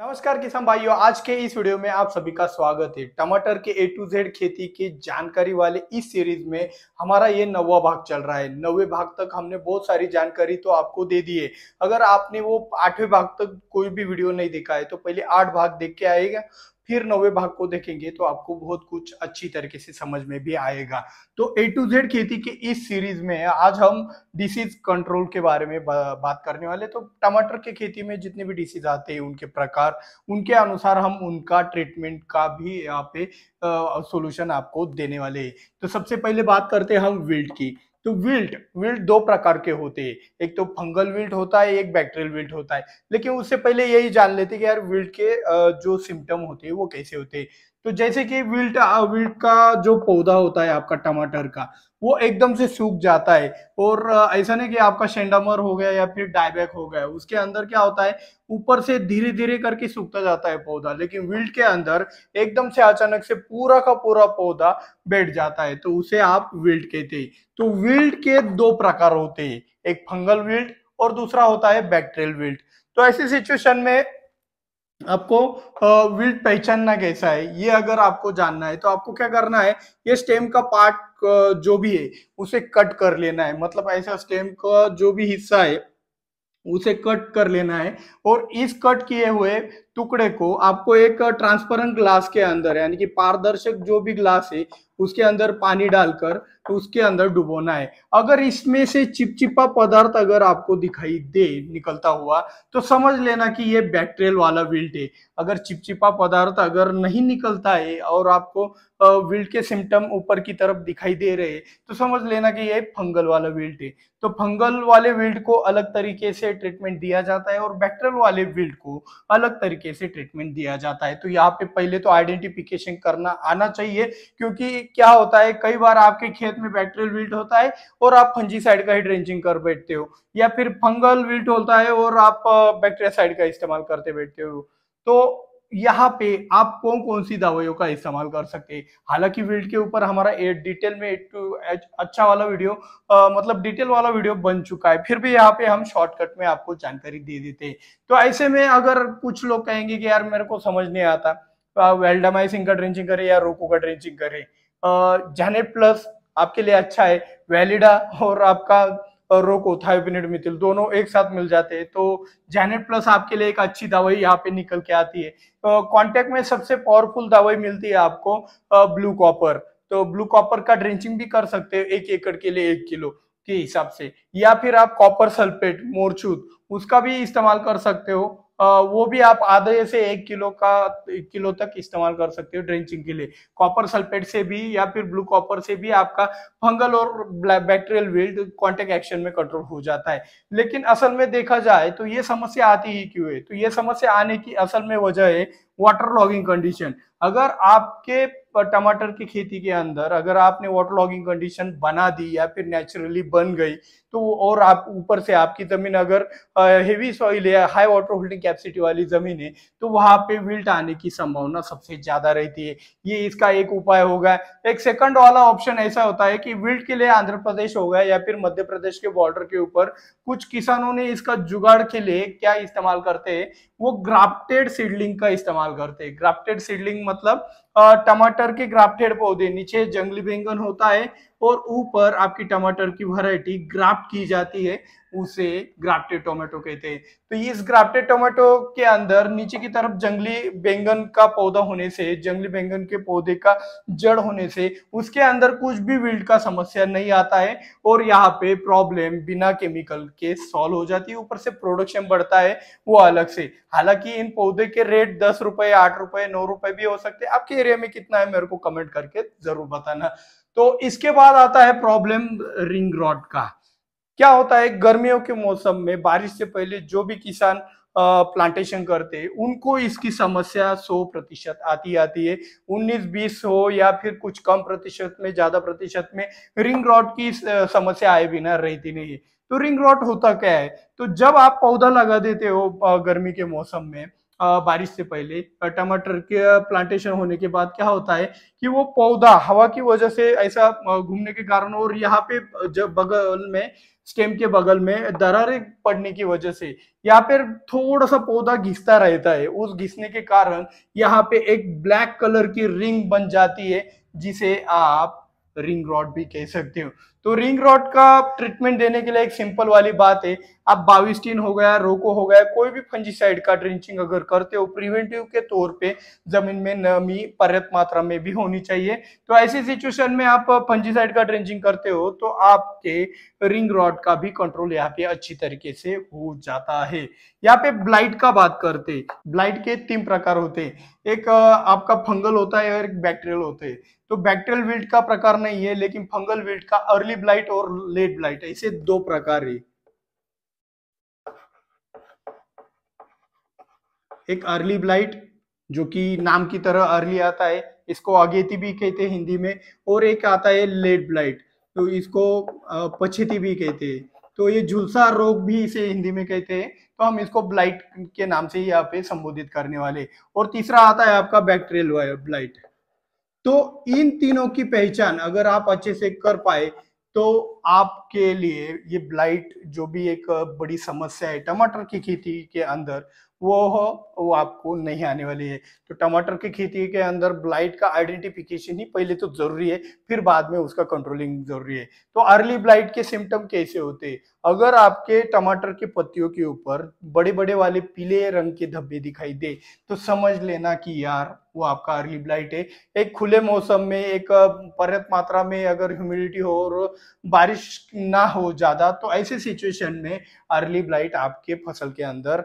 नमस्कार किसान भाइयों आज के इस वीडियो में आप सभी का स्वागत है टमाटर के ए टू जेड खेती की जानकारी वाले इस सीरीज में हमारा ये नवा भाग चल रहा है नवे भाग तक हमने बहुत सारी जानकारी तो आपको दे दी है अगर आपने वो आठवें भाग तक कोई भी वीडियो नहीं देखा है तो पहले आठ भाग देख के आएगा फिर नौवे भाग को देखेंगे तो आपको बहुत कुछ अच्छी तरीके से समझ में भी आएगा तो ए टू जेड खेती के इस सीरीज में आज हम डिसीज कंट्रोल के बारे में बात करने वाले तो टमाटर के खेती में जितने भी डिसीज आते हैं उनके प्रकार उनके अनुसार हम उनका ट्रीटमेंट का भी यहाँ पे सोल्यूशन आपको देने वाले हैं तो सबसे पहले बात करते हैं हम विल्ड की तो विल्ट विल्ट दो प्रकार के होते हैं एक तो फंगल विल्ट होता है एक बैक्टीरियल विल्ट होता है लेकिन उससे पहले यही जान लेते कि यार विल्ट के जो सिम्टम होते हैं वो कैसे होते हैं तो जैसे कि विल्ट विल्ट का जो पौधा होता है आपका टमाटर का वो एकदम से सूख जाता है और ऐसा नहीं कि आपका शेंडामर हो गया या फिर डायबैक हो गया उसके अंदर क्या होता है ऊपर से धीरे धीरे करके सूखता जाता है पौधा लेकिन विल्ट के अंदर एकदम से अचानक से पूरा का पूरा पौधा बैठ जाता है तो उसे आप विल्ट कहते हैं तो विल्ट के दो प्रकार होते हैं एक फंगल विल्ट और दूसरा होता है बैक्टेरियल विल्ट तो ऐसी सिचुएशन में आपको विल्ट पहचानना कैसा है ये अगर आपको जानना है तो आपको क्या करना है ये स्टेम का पार्ट जो भी है उसे कट कर लेना है मतलब ऐसा स्टेम का जो भी हिस्सा है उसे कट कर लेना है और इस कट किए हुए टुकड़े को आपको एक ट्रांसपेरेंट ग्लास के अंदर यानी कि पारदर्शक जो भी ग्लास है उसके अंदर पानी डालकर तो उसके अंदर डुबोना है अगर इसमें से चिपचिपा पदार्थ अगर आपको दिखाई दे निकलता हुआ तो समझ लेना कि ये बैक्टेरियल वाला विल्ट है अगर चिपचिपा पदार्थ अगर नहीं निकलता है और आपको विल्ट के सिम्टम ऊपर की तरफ दिखाई दे रहे तो समझ लेना कि ये फंगल वाला विल्ट है तो फंगल वाले विल्ट को अलग तरीके से ट्रीटमेंट दिया जाता है और बैक्टेरियल वाले विल्ट को अलग तरीके तरीके से ट्रीटमेंट दिया जाता है तो यहाँ पे पहले तो आइडेंटिफिकेशन करना आना चाहिए क्योंकि क्या होता है कई बार आपके खेत में बैक्टेरियल विल्ट होता है और आप फंजीसाइड का ही ड्रेंचिंग कर बैठते हो या फिर फंगल विल्ट होता है और आप बैक्टेरिया साइड का इस्तेमाल करते बैठते हो तो यहाँ पे आप कौन कौन सी दवाइयों का इस्तेमाल कर सकते हैं हालांकि फील्ड के ऊपर हमारा एट डिटेल में एट अच्छा वाला वीडियो आ, मतलब डिटेल वाला वीडियो बन चुका है फिर भी यहाँ पे हम शॉर्टकट में आपको जानकारी दे देते हैं तो ऐसे में अगर कुछ लोग कहेंगे कि यार मेरे को समझ नहीं आता वेल्डामाइसिंग का ड्रेंचिंग करे या रोको का ड्रेंचिंग करे जेनेट प्लस आपके लिए अच्छा है वेलिडा और आपका और रोको थायोपिनिड मिथिल दोनों एक साथ मिल जाते हैं तो जैनेट प्लस आपके लिए एक अच्छी दवाई यहाँ पे निकल के आती है कॉन्टेक्ट तो में सबसे पावरफुल दवाई मिलती है आपको ब्लू कॉपर तो ब्लू कॉपर का ड्रेंचिंग भी कर सकते हैं एक एकड़ के लिए एक किलो के हिसाब से या फिर आप कॉपर सल्फेट मोरचूद उसका भी इस्तेमाल कर सकते हो वो भी आप आधे से एक किलो का एक किलो तक इस्तेमाल कर सकते हो ड्रेंचिंग के लिए कॉपर सल्फेट से भी या फिर ब्लू कॉपर से भी आपका फंगल और बैक्टीरियल विल्ड कॉन्टेक्ट एक्शन में कंट्रोल हो जाता है लेकिन असल में देखा जाए तो ये समस्या आती ही क्यों है तो ये समस्या आने की असल में वजह है वाटर लॉगिंग कंडीशन अगर आपके टमाटर की खेती के अंदर अगर आपने वाटर लॉगिंग कंडीशन बना दी या फिर नेचुरली बन गई तो और आप ऊपर से आपकी जमीन अगर हेवी सॉइल है हाई वाटर होल्डिंग कैपेसिटी वाली जमीन है तो वहां पे विल्ट आने की संभावना सबसे ज्यादा रहती है ये इसका एक उपाय होगा एक सेकंड वाला ऑप्शन ऐसा होता है कि विल्ट के लिए आंध्र प्रदेश होगा या फिर मध्य प्रदेश के बॉर्डर के ऊपर कुछ किसानों ने इसका जुगाड़ के लिए क्या इस्तेमाल करते हैं वो ग्राफ्टेड सीडलिंग का इस्तेमाल करते हैं ग्राफ्टेड सीडलिंग मतलब टमाटर के ग्राफ्टेड पौधे नीचे जंगली बैंगन होता है और ऊपर आपकी टमाटर की वैरायटी ग्राफ्ट की जाती है उसे ग्राफ्टेड टोमेटो कहते हैं तो इस ग्राफ्टेड टोमेटो के अंदर नीचे की तरफ जंगली बैंगन का पौधा होने से जंगली बैंगन के पौधे का जड़ होने से उसके अंदर कुछ भी विल्ड का समस्या नहीं आता है और यहाँ पे प्रॉब्लम बिना केमिकल के सॉल्व हो जाती है ऊपर से प्रोडक्शन बढ़ता है वो अलग से हालांकि इन पौधे के रेट दस रुपए आठ रुपए नौ रुपए भी हो सकते हैं आपके एरिया में कितना है मेरे को कमेंट करके जरूर बताना तो इसके बाद आता है प्रॉब्लम रिंग रॉड का क्या होता है गर्मियों के मौसम में बारिश से पहले जो भी किसान प्लांटेशन करते हैं उनको इसकी समस्या 100 प्रतिशत आती आती है 19 बीस हो या फिर कुछ कम प्रतिशत में ज्यादा प्रतिशत में रिंग रॉड की समस्या आए बिना रहती नहीं है तो रिंग रॉड होता क्या है तो जब आप पौधा लगा देते हो गर्मी के मौसम में बारिश से पहले टमाटर के प्लांटेशन होने के बाद क्या होता है कि वो पौधा हवा की वजह से ऐसा घूमने के कारण और यहाँ पे जब बगल में स्टेम के बगल में दरारें पड़ने की वजह से यहाँ पे थोड़ा सा पौधा घिसता रहता है उस घिसने के कारण यहाँ पे एक ब्लैक कलर की रिंग बन जाती है जिसे आप रिंग रॉड भी कह सकते हो तो रिंग रॉड का ट्रीटमेंट देने के लिए एक सिंपल वाली बात है आप बाविस्टीन हो गया रोको हो गया कोई भी फंजीसाइड का ड्रिंचिंग अगर करते हो प्रिवेंटिव के तौर पे जमीन में नमी पर्याप्त मात्रा में भी होनी चाहिए तो ऐसी सिचुएशन में आप फंजीसाइड का ड्रिंचिंग करते हो तो आपके रिंग रॉड का भी कंट्रोल यहाँ पे अच्छी तरीके से हो जाता है यहाँ पे ब्लाइट का बात करते ब्लाइट के तीन प्रकार होते एक आपका फंगल होता है और एक बैक्टेरियल होते हैं तो बैक्टेरियल विल्ट का प्रकार नहीं है लेकिन फंगल विल्ट का अर्ली अर्ली ब्लाइट और लेट ब्लाइट ऐसे दो प्रकार है एक अर्ली ब्लाइट जो कि नाम की तरह अर्ली आता है इसको अगेती भी कहते हैं हिंदी में और एक आता है लेट ब्लाइट तो इसको पछेती भी कहते हैं तो ये झुलसा रोग भी इसे हिंदी में कहते हैं तो हम इसको ब्लाइट के नाम से ही यहाँ पे संबोधित करने वाले और तीसरा आता है आपका बैक्टेरियल ब्लाइट तो इन तीनों की पहचान अगर आप अच्छे से कर पाए तो आपके लिए ये ब्लाइट जो भी एक बड़ी समस्या है टमाटर की खेती के अंदर वो हो वो आपको नहीं आने वाली है तो टमाटर की खेती के अंदर ब्लाइट का आइडेंटिफिकेशन ही पहले तो जरूरी है फिर बाद में उसका कंट्रोलिंग जरूरी है तो अर्ली ब्लाइट के सिम्टम कैसे होते हैं अगर आपके टमाटर के पत्तियों के ऊपर बड़े बड़े वाले पीले रंग के धब्बे दिखाई दे तो समझ लेना कि यार वो आपका अर्ली ब्लाइट है एक खुले मौसम में एक पर्याप्त मात्रा में अगर ह्यूमिडिटी हो और बारिश ना हो ज़्यादा तो ऐसे सिचुएशन में अर्ली ब्लाइट आपके फसल के अंदर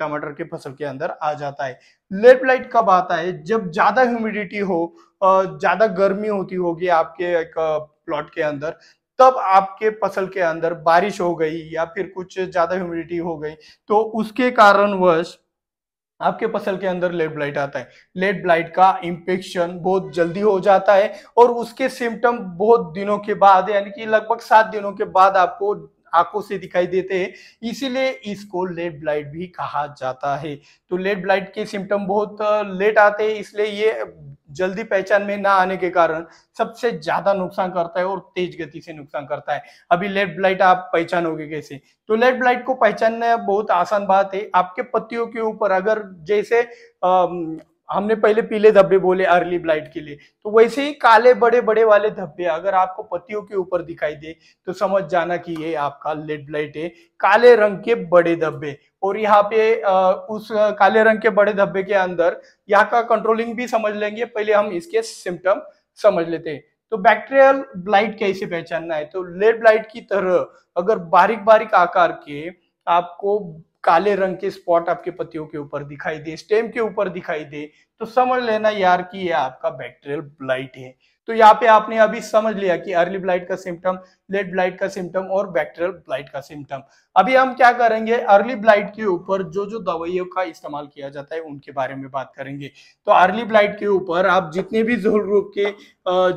टमाटर के फसल के अंदर आ जाता है लेट ब्लाइट कब आता है जब ज्यादा ह्यूमिडिटी हो ज्यादा गर्मी होती होगी आपके एक प्लॉट के अंदर तब आपके फसल के अंदर बारिश हो गई या फिर कुछ ज्यादा ह्यूमिडिटी हो गई तो उसके कारणवश आपके फसल के अंदर लेट ब्लाइट आता है लेट ब्लाइट का इंफेक्शन बहुत जल्दी हो जाता है और उसके सिम्टम बहुत दिनों के बाद यानी कि लगभग सात दिनों के बाद आपको आंखों से दिखाई देते हैं इसीलिए इसको लेट ब्लाइट भी कहा जाता है तो लेट ब्लाइट के सिम्टम बहुत लेट आते हैं इसलिए ये जल्दी पहचान में ना आने के कारण सबसे ज्यादा नुकसान करता है और तेज गति से नुकसान करता है अभी लेट ब्लाइट आप पहचानोगे कैसे तो लेट ब्लाइट को पहचानना बहुत आसान बात है आपके पत्तियों के ऊपर अगर जैसे हमने पहले पीले धब्बे बोले अर्ली ब्लाइट के लिए तो वैसे ही काले बड़े बड़े वाले धब्बे अगर आपको पतियों के ऊपर दिखाई दे तो समझ जाना कि ये आपका लेड ब्लाइट है काले रंग के बड़े धब्बे और यहाँ पे उस काले रंग के बड़े धब्बे के अंदर यहाँ का कंट्रोलिंग भी समझ लेंगे पहले हम इसके सिम्टम समझ लेते हैं तो बैक्टीरियल ब्लाइट कैसे पहचानना है तो लेड ब्लाइट की तरह अगर बारीक बारीक आकार के आपको काले रंग के स्पॉट आपके पत्तियों के ऊपर दिखाई दे स्टेम के ऊपर दिखाई दे तो समझ लेना यार कि ये आपका बैक्टीरियल ब्लाइट है तो यहाँ पे आपने अभी समझ लिया कि अर्ली ब्लाइट का सिम्टम लेट ब्लाइट का सिम्टम और बैक्टीरियल ब्लाइट का सिम्टम अभी हम क्या करेंगे अर्ली ब्लाइट के ऊपर जो जो दवाइयों का इस्तेमाल किया जाता है उनके बारे में बात करेंगे तो अर्ली ब्लाइट के ऊपर आप जितने भी जोल रोग के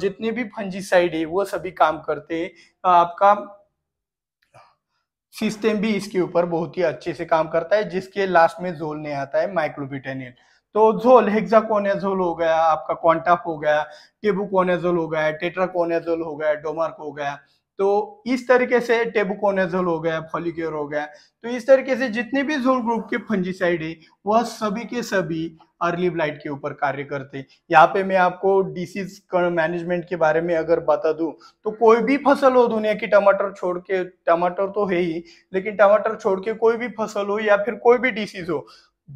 जितने भी फंजीसाइड है वो सभी काम करते हैं आपका सिस्टम भी इसके ऊपर बहुत ही अच्छे से काम करता है जिसके लास्ट में जोल नहीं आता है माइक्रोबिटेनियल तो झोल हेक्साकोनेजोल हो गया आपका क्वांटाफ हो गया टेबुकोनेजोल हो गया टेट्राकोनेजोल हो गया डोमार्क हो गया तो इस तरीके से टेबुकोनेजल हो गया फॉलिक्योर हो गया तो इस तरीके से जितने भी जोन ग्रुप के फंजीसाइड है वह सभी के सभी अर्ली ब्लाइट के ऊपर कार्य करते हैं यहाँ पे मैं आपको डिसीज मैनेजमेंट के बारे में अगर बता दूं तो कोई भी फसल हो दुनिया की टमाटर छोड़ के टमाटर तो है ही लेकिन टमाटर छोड़ के कोई भी फसल हो या फिर कोई भी डिसीज हो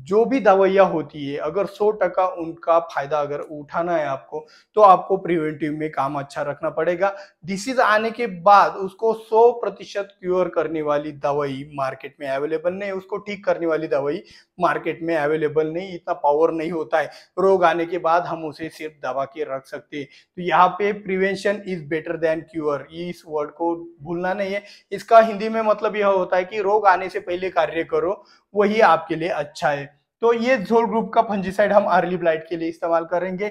जो भी दवाइयाँ होती है अगर सौ टका उनका फायदा अगर उठाना है आपको तो आपको प्रिवेंटिव में काम अच्छा रखना पड़ेगा डिसीज आने के बाद उसको सौ प्रतिशत क्योर करने वाली दवाई मार्केट में अवेलेबल नहीं उसको ठीक करने वाली दवाई मार्केट में अवेलेबल नहीं इतना पावर नहीं होता है रोग आने के बाद हम उसे सिर्फ दवा के रख सकते हैं तो यहाँ पे prevention is better than cure इस वर्ड को भूलना नहीं है इसका हिंदी में मतलब यह होता है कि रोग आने से पहले कार्य करो वही आपके लिए अच्छा है तो ये जोल ग्रुप का फंजीसाइड हम अर्ली ब्लाइट के लिए इस्तेमाल करेंगे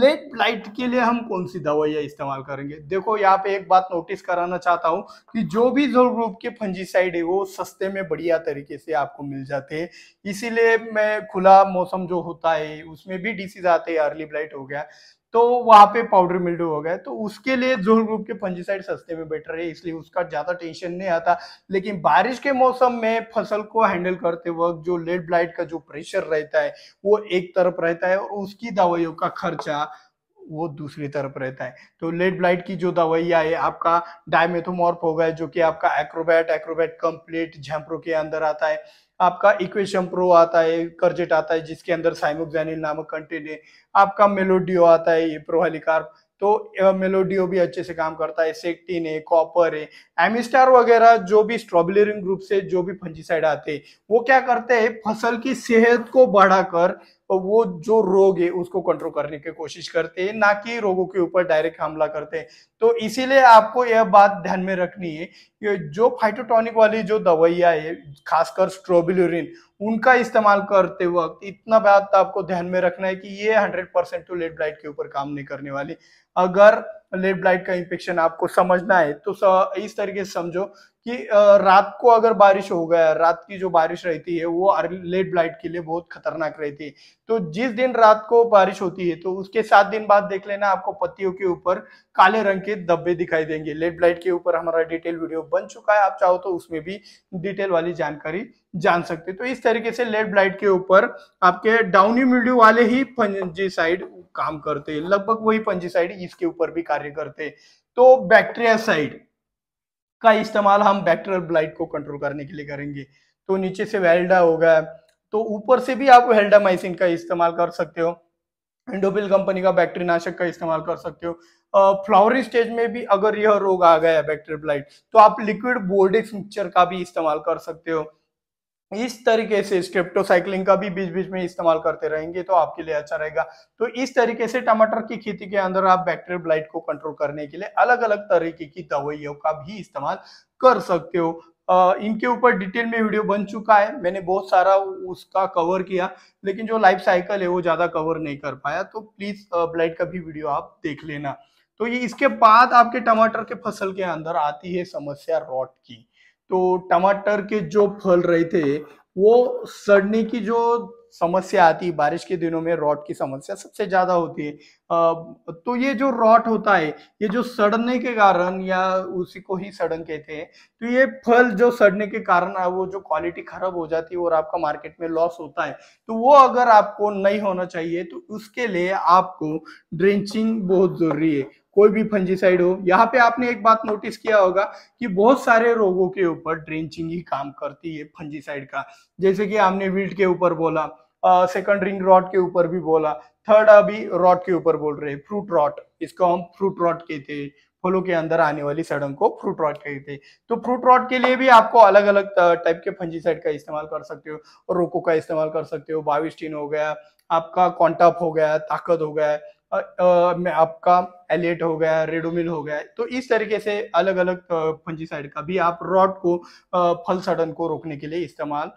लेट ब्लाइट के लिए हम कौन सी दवाइयाँ इस्तेमाल करेंगे देखो यहाँ पे एक बात नोटिस कराना चाहता हूँ कि जो भी जोल ग्रुप के फंजीसाइड है वो सस्ते में बढ़िया तरीके से आपको मिल जाते हैं इसीलिए मैं खुला मौसम जो होता है उसमें भी डिसीज आते हैं अर्ली ब्लाइट हो गया तो वहां पे पाउडर मिल्डू हो गया तो उसके लिए जो ग्रुप के पंजीसाइड सस्ते में बेटर है इसलिए उसका ज्यादा टेंशन नहीं आता लेकिन बारिश के मौसम में फसल को हैंडल करते वक्त जो लेड ब्लाइट का जो प्रेशर रहता है वो एक तरफ रहता है और उसकी दवाइयों का खर्चा वो दूसरी तरफ रहता है तो लेट ब्लाइट की जो दवाइया है आपका डायमेथोमॉर्फ होगा जो कि आपका एक्रोबैट एक्रोबैट कंप्लीट झैम्प्रो के अंदर आता है आपका इक्वेशन प्रो आता है कर्जेट आता है जिसके अंदर साइमोक्सानिल नामक कंटेंट है आपका मेलोडियो आता है ये प्रोहेलिकार्प तो मेलोडियो भी अच्छे से काम करता है सेक्टिन है कॉपर है एमिस्टार वगैरह जो भी स्ट्रॉबेरिंग ग्रुप से जो भी फंजीसाइड आते हैं वो क्या करते हैं फसल की सेहत को बढ़ाकर तो वो जो रोग है उसको कंट्रोल करने की कोशिश करते हैं ना कि रोगों के ऊपर डायरेक्ट हमला करते हैं तो इसीलिए आपको यह बात ध्यान में रखनी है कि जो फाइटोटॉनिक वाली जो दवाइयाँ है खासकर स्ट्रोबिलोरिन उनका इस्तेमाल करते वक्त इतना बात आपको ध्यान में रखना है कि ये hundred percent to late blight के ऊपर काम नहीं करने वाली अगर लेट ब्लाइट का इन्फेक्शन आपको समझना है तो इस तरीके से समझो कि रात को अगर बारिश हो गया रात की जो बारिश रहती है वो लेट ब्लाइट के लिए बहुत खतरनाक रहती है तो जिस दिन रात को बारिश होती है तो उसके सात दिन बाद देख लेना आपको पत्तियों के ऊपर काले रंग के धब्बे दिखाई देंगे लेट ब्लाइट के ऊपर हमारा डिटेल वीडियो बन चुका है आप चाहो तो उसमें भी डिटेल वाली जानकारी जान सकते तो इस तरीके से लेड ब्लाइट के ऊपर आपके डाउनी मिल्ड्यू वाले ही पंजीसाइड काम करते हैं लगभग वही पंजीसाइड इसके ऊपर भी कार्य करते तो साइड का इस्तेमाल हम बैक्टीरियल ब्लाइट को कंट्रोल करने के लिए करेंगे तो नीचे से वेल्डा होगा तो ऊपर से भी आप माइसिन का इस्तेमाल कर सकते हो इंडोबिल कंपनी का बैक्टीरियानाशक का इस्तेमाल कर सकते हो फ्लावरिंग स्टेज में भी अगर यह रोग आ गया बैक्टीरियल ब्लाइट तो आप लिक्विड बोर्डेक्स मिक्सचर का भी इस्तेमाल कर सकते हो इस तरीके से स्ट्रेप्टोसाइक्लिन का भी बीच बीच में इस्तेमाल करते रहेंगे तो आपके लिए अच्छा रहेगा तो इस तरीके से टमाटर की खेती के अंदर आप बैक्टीरियल ब्लाइट को कंट्रोल करने के लिए अलग अलग तरीके की दवाइयों का भी इस्तेमाल कर सकते हो इनके ऊपर डिटेल में वीडियो बन चुका है मैंने बहुत सारा उसका कवर किया लेकिन जो लाइफ साइकिल है वो ज्यादा कवर नहीं कर पाया तो प्लीज ब्लाइट का भी वीडियो आप देख लेना तो ये इसके बाद आपके टमाटर के फसल के अंदर आती है समस्या रॉट की तो टमाटर के जो फल रहे थे वो सड़ने की जो समस्या आती है बारिश के दिनों में रॉट की समस्या सबसे ज्यादा होती है तो ये जो रॉट होता है ये जो सड़ने के कारण या उसी को ही सड़न कहते हैं तो ये फल जो सड़ने के कारण है वो जो क्वालिटी खराब हो जाती है और आपका मार्केट में लॉस होता है तो वो अगर आपको नहीं होना चाहिए तो उसके लिए आपको ड्रेंचिंग बहुत जरूरी है कोई भी फंजीसाइड हो यहाँ पे आपने एक बात नोटिस किया होगा कि बहुत सारे रोगों के ऊपर ड्रेंचिंग ही काम करती है फंजीसाइड का जैसे कि आपने वीट के ऊपर बोला सेकंड रिंग रॉट के ऊपर भी बोला थर्ड अभी रॉट के ऊपर बोल रहे हैं फ्रूट रॉट इसको हम फ्रूट रॉट कहते हैं फलों के अंदर आने वाली सड़न को फ्रूट रॉट कहते हैं तो फ्रूट रॉट के लिए भी आपको अलग अलग टाइप के फंजीसाइड का इस्तेमाल कर सकते हो और रोको का इस्तेमाल कर सकते हो बाविस्टीन हो गया आपका कॉन्टअप हो गया ताकत हो गया में आपका एलेट हो गया रेडोमिल हो गया तो इस तरीके से अलग अलग फंजीसाइड का भी आप रॉड को फल सड़न को रोकने के लिए इस्तेमाल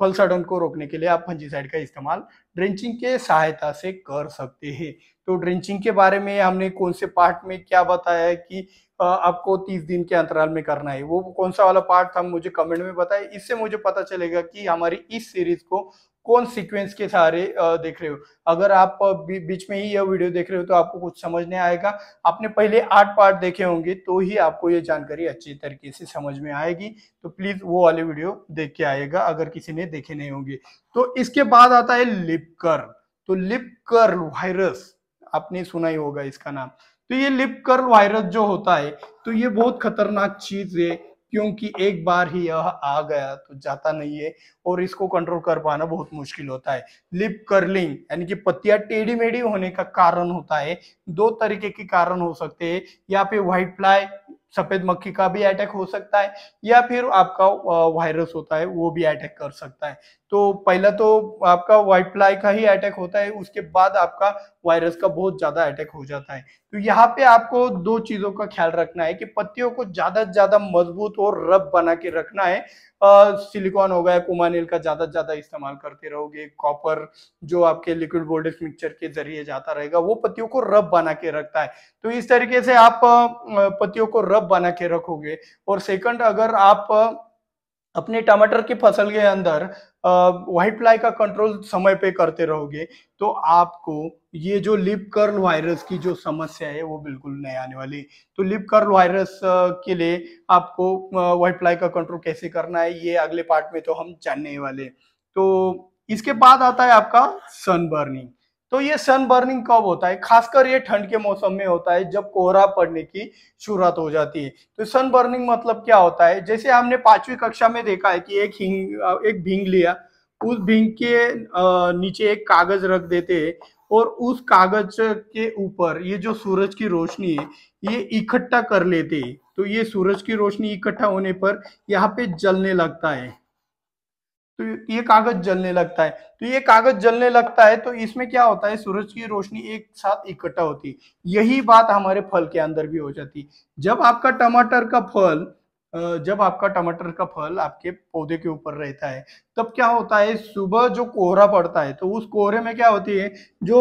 फल सड़न को रोकने के लिए आप फंजीसाइड का इस्तेमाल ड्रेंचिंग के सहायता से कर सकते हैं तो ड्रेंचिंग के बारे में हमने कौन से पार्ट में क्या बताया कि आपको तीस दिन के अंतराल में करना है वो कौन सा वाला पार्ट था मुझे कमेंट में बताएं इससे मुझे पता चलेगा कि हमारी इस सीरीज को कौन सीक्वेंस के सहारे देख रहे हो अगर आप बीच में ही यह वीडियो देख रहे हो तो आपको कुछ समझ नहीं आएगा आपने पहले आठ पार्ट देखे होंगे तो ही आपको ये जानकारी अच्छी तरीके से समझ में आएगी तो प्लीज वो वाले वीडियो देख के आएगा अगर किसी ने देखे नहीं होंगे तो इसके बाद आता है लिपकर तो लिपकर वायरस आपने सुना ही होगा इसका नाम तो ये लिपकर वायरस जो होता है तो ये बहुत खतरनाक चीज है क्योंकि एक बार ही यह आ गया तो जाता नहीं है और इसको कंट्रोल कर पाना बहुत मुश्किल होता है लिप कर्लिंग यानी कि पत्तियां टेढ़ी मेढ़ी होने का कारण होता है दो तरीके के कारण हो सकते हैं या फिर व्हाइट फ्लाई सफेद मक्खी का भी अटैक हो सकता है या फिर आपका वायरस होता है वो भी अटैक कर सकता है तो पहला तो आपका वाइट फ्लाई का ही अटैक होता है उसके बाद आपका वायरस का बहुत ज़्यादा अटैक हो जाता है तो यहाँ पे आपको दो चीज़ों का ख्याल रखना है कि पत्तियों को ज़्यादा से ज़्यादा मजबूत और रब बना के रखना है सिलिकॉन हो गया कुमानिल का ज़्यादा से ज़्यादा इस्तेमाल करते रहोगे कॉपर जो आपके लिक्विड बोल्डेस मिक्सचर के जरिए जाता रहेगा वो पत्तियों को रब बना के रखता है तो इस तरीके से आप पत्तियों को रब डब बना के रखोगे और सेकंड अगर आप अपने टमाटर की फसल के अंदर व्हाइट फ्लाई का कंट्रोल समय पे करते रहोगे तो आपको ये जो लिप कर्ल वायरस की जो समस्या है वो बिल्कुल नहीं आने वाली तो लिप कर्ल वायरस के लिए आपको व्हाइट फ्लाई का कंट्रोल कैसे करना है ये अगले पार्ट में तो हम जानने वाले तो इसके बाद आता है आपका सनबर्निंग तो ये सन बर्निंग कब होता है खासकर ये ठंड के मौसम में होता है जब कोहरा पड़ने की शुरुआत हो जाती है तो सन बर्निंग मतलब क्या होता है जैसे हमने पांचवी कक्षा में देखा है कि एक हिंग एक भींग लिया उस भींग के नीचे एक कागज रख देते हैं और उस कागज के ऊपर ये जो सूरज की रोशनी है ये इकट्ठा कर लेते तो ये सूरज की रोशनी इकट्ठा होने पर यहाँ पे जलने लगता है तो ये कागज जलने लगता है तो ये कागज जलने लगता है तो इसमें क्या होता है सूरज की रोशनी एक साथ इकट्ठा होती यही बात हमारे फल के अंदर भी हो जाती जब आपका टमाटर का फल जब आपका टमाटर का फल आपके पौधे के ऊपर रहता है तब क्या होता है सुबह जो कोहरा पड़ता है तो उस कोहरे में क्या होती है जो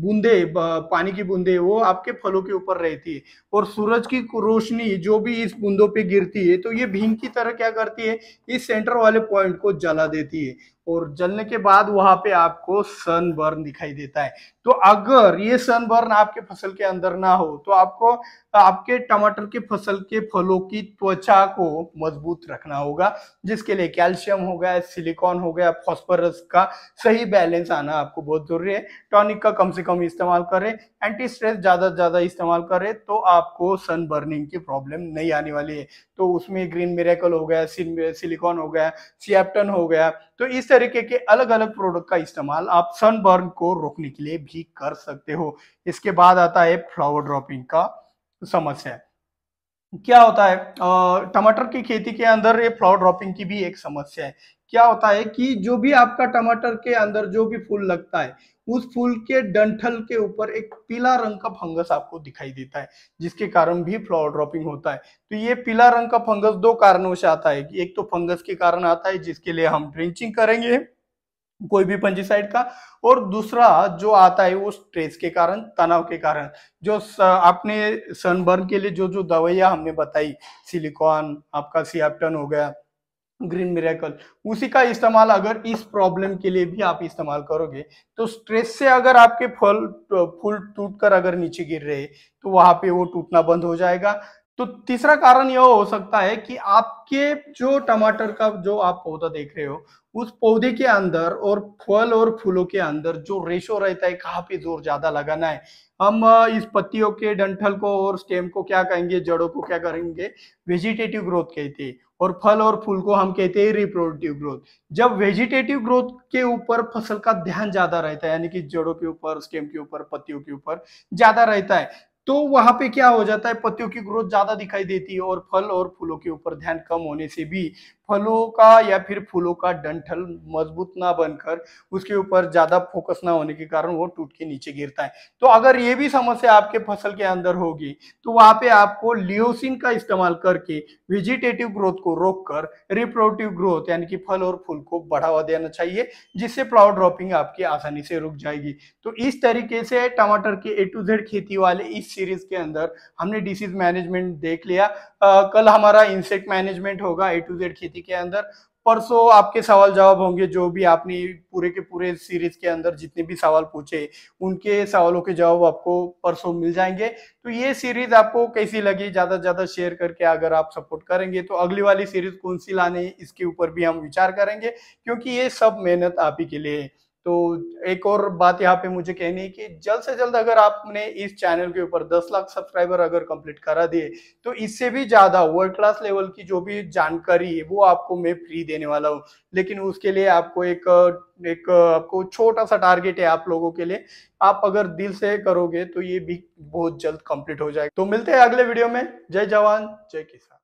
बूंदे पानी की बूंदे वो आपके फलों के ऊपर रहती है और सूरज की रोशनी जो भी इस बूंदों पे गिरती है तो ये भीम की तरह क्या करती है इस सेंटर वाले पॉइंट को जला देती है और जलने के बाद वहां पे आपको सनबर्न दिखाई देता है तो अगर ये सनबर्न आपके फसल के अंदर ना हो तो आपको आपके टमाटर के फसल के फलों की त्वचा को मजबूत रखना होगा जिसके लिए कैल्शियम हो गया सिलिकॉन हो गया फॉस्फोरस का सही बैलेंस आना आपको बहुत जरूरी है टॉनिक का कम से कम इस्तेमाल करें एंटी स्ट्रेस ज्यादा से ज्यादा इस्तेमाल करें तो आपको सनबर्निंग की प्रॉब्लम नहीं आने वाली है तो उसमें ग्रीन मेरेकल हो गया सिलिकॉन हो गया सियाप्टन हो गया तो इस तरीके के अलग अलग प्रोडक्ट का इस्तेमाल आप सनबर्न को रोकने के लिए भी कर सकते हो इसके बाद आता है फ्लावर ड्रॉपिंग का समस्या क्या होता है टमाटर की खेती के अंदर ये फ्लावर ड्रॉपिंग की भी एक समस्या है क्या होता है कि जो भी आपका टमाटर के अंदर जो भी फूल लगता है उस फूल के डंठल के ऊपर एक पीला रंग का फंगस आपको दिखाई देता है जिसके कारण भी फ्लावर ड्रॉपिंग होता है तो ये पीला रंग का फंगस दो कारणों से आता है एक तो फंगस के कारण आता है जिसके लिए हम ड्रिंचिंग करेंगे कोई भी पंजीसाइड का और दूसरा जो आता है वो स्ट्रेस के कारण तनाव के कारण जो आपने सनबर्न के लिए जो जो दवाइयां हमने बताई सिलिकॉन आपका सियाप्टन हो गया ग्रीन मिराकल उसी का इस्तेमाल अगर इस प्रॉब्लम के लिए भी आप इस्तेमाल करोगे तो स्ट्रेस से अगर आपके फल फूल टूटकर अगर नीचे गिर रहे तो वहां पे वो टूटना बंद हो जाएगा तो तीसरा कारण यह हो सकता है कि आपके जो टमाटर का जो आप पौधा देख रहे हो उस पौधे के अंदर और फल और फूलों के अंदर जो रेशो रहता है कहाँ पे जोर ज्यादा लगाना है हम इस पत्तियों के डंठल को और स्टेम को क्या कहेंगे जड़ों को क्या करेंगे वेजिटेटिव ग्रोथ कहते हैं और फल और फूल को हम कहते हैं रिप्रोडक्टिव ग्रोथ जब वेजिटेटिव ग्रोथ के ऊपर फसल का ध्यान ज्यादा रहता है यानी कि जड़ों के ऊपर स्टेम के ऊपर पत्तियों के ऊपर ज्यादा रहता है तो वहां पे क्या हो जाता है पत्तियों की ग्रोथ ज्यादा दिखाई देती है और फल और फूलों के ऊपर ध्यान कम होने से भी फलों का या फिर फूलों का डंठल मजबूत ना बनकर उसके ऊपर ज्यादा फोकस ना होने के कारण वो टूट के नीचे गिरता है तो अगर ये भी समस्या आपके फसल के अंदर होगी तो वहां पे आपको लियोसिन का इस्तेमाल करके वेजिटेटिव ग्रोथ को रोककर रिप्रोडक्टिव ग्रोथ यानी कि फल और फूल को बढ़ावा देना चाहिए जिससे फ्लावर ड्रॉपिंग आपकी आसानी से रुक जाएगी तो इस तरीके से टमाटर के ए टू जेड खेती वाले इस सीरीज के अंदर हमने डिसीज मैनेजमेंट देख लिया आ, कल हमारा इंसेक्ट मैनेजमेंट होगा ए टू जेड खेती रणनीति के अंदर परसों आपके सवाल जवाब होंगे जो भी आपने पूरे के पूरे सीरीज के अंदर जितने भी सवाल पूछे उनके सवालों के जवाब आपको परसों मिल जाएंगे तो ये सीरीज आपको कैसी लगी ज्यादा से ज्यादा शेयर करके अगर आप सपोर्ट करेंगे तो अगली वाली सीरीज कौन सी लाने इसके ऊपर भी हम विचार करेंगे क्योंकि ये सब मेहनत आप ही के लिए है तो एक और बात यहाँ पे मुझे कहनी है कि जल्द से जल्द अगर आपने इस चैनल के ऊपर 10 लाख सब्सक्राइबर अगर कंप्लीट करा दिए तो इससे भी ज्यादा वर्ल्ड क्लास लेवल की जो भी जानकारी है वो आपको मैं फ्री देने वाला हूँ लेकिन उसके लिए आपको एक एक आपको छोटा सा टारगेट है आप लोगों के लिए आप अगर दिल से करोगे तो ये भी बहुत जल्द कंप्लीट हो जाएगा तो मिलते हैं अगले वीडियो में जय जवान जय किसान